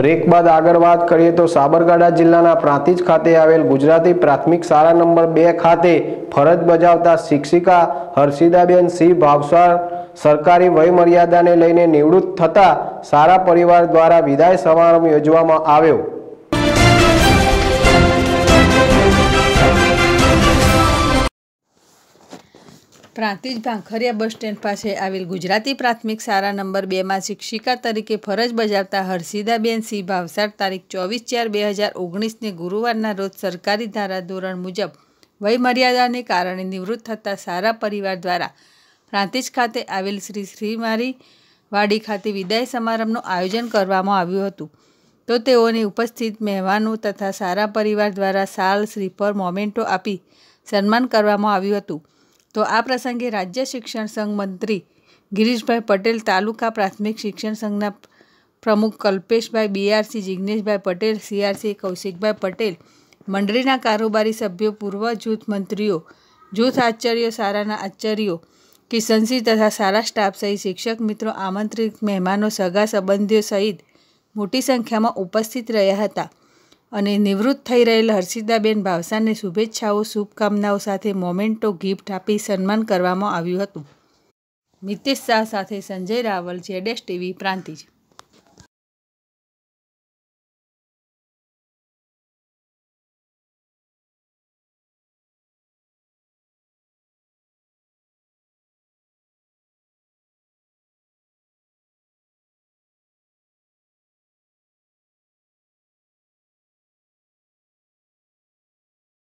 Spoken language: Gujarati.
બ્રેક બાદ આગળ વાત કરીએ તો સાબરકાંઠા જિલ્લાના પ્રાંતિજ ખાતે આવેલ ગુજરાતી પ્રાથમિક શાળા નંબર બે ખાતે ફરજ બજાવતા શિક્ષિકા હર્ષિદાબેન સિંહ ભાવસાર સરકારી વયમર્યાદાને લઈને નિવૃત્ત થતા સારા પરિવાર દ્વારા વિદાય સમારંભ યોજવામાં આવ્યો પ્રાંતિજ ભાંખરિયા બસ સ્ટેન્ડ પાસે આવેલ ગુજરાતી પ્રાથમિક શાળા નંબર બેમાં શિક્ષિકા તરીકે ફરજ બજાવતા હર્ષિદાબેન સિંહ ભાવસાર તારીખ ચોવીસ ચાર બે હજાર ઓગણીસને ગુરુવારના રોજ સરકારી ધારા ધોરણ મુજબ વયમર્યાદાને કારણે નિવૃત્ત થતા સારા પરિવાર દ્વારા પ્રાંતિજ ખાતે આવેલ શ્રી શ્રીમારી વાડી ખાતે વિદાય સમારંભનું આયોજન કરવામાં આવ્યું હતું તો તેઓને ઉપસ્થિત મહેમાનો તથા સારા પરિવાર દ્વારા સાલ શ્રીફળ મોમેન્ટો આપી સન્માન કરવામાં આવ્યું હતું તો આ પ્રસંગે રાજ્ય શિક્ષણ સંઘ મંત્રી ગિરીશભાઈ પટેલ તાલુકા પ્રાથમિક શિક્ષણ સંઘના પ્રમુખ કલ્પેશભાઈ બીઆરસી જિજ્ઞેશભાઈ પટેલ સીઆરસી કૌશિકભાઈ પટેલ મંડળીના કારોબારી સભ્યો પૂર્વ જૂથ મંત્રીઓ જૂથ આચાર્યો સારાના આચાર્યો કિશનસિંહ તથા સારા સ્ટાફ સહિત શિક્ષક મિત્રો આમંત્રિત મહેમાનો સગા સંબંધીઓ સહિત મોટી સંખ્યામાં ઉપસ્થિત રહ્યા હતા અને નિવૃત્ત થઈ રહેલ હર્ષિદાબેન ભાવસાને શુભેચ્છાઓ શુભકામનાઓ સાથે મોમેન્ટો ગિફ્ટ આપી સન્માન કરવામાં આવ્યું હતું મિતેશ શાહ સાથે સંજય રાવલ જેડેશ ટીવી પ્રાંતિજ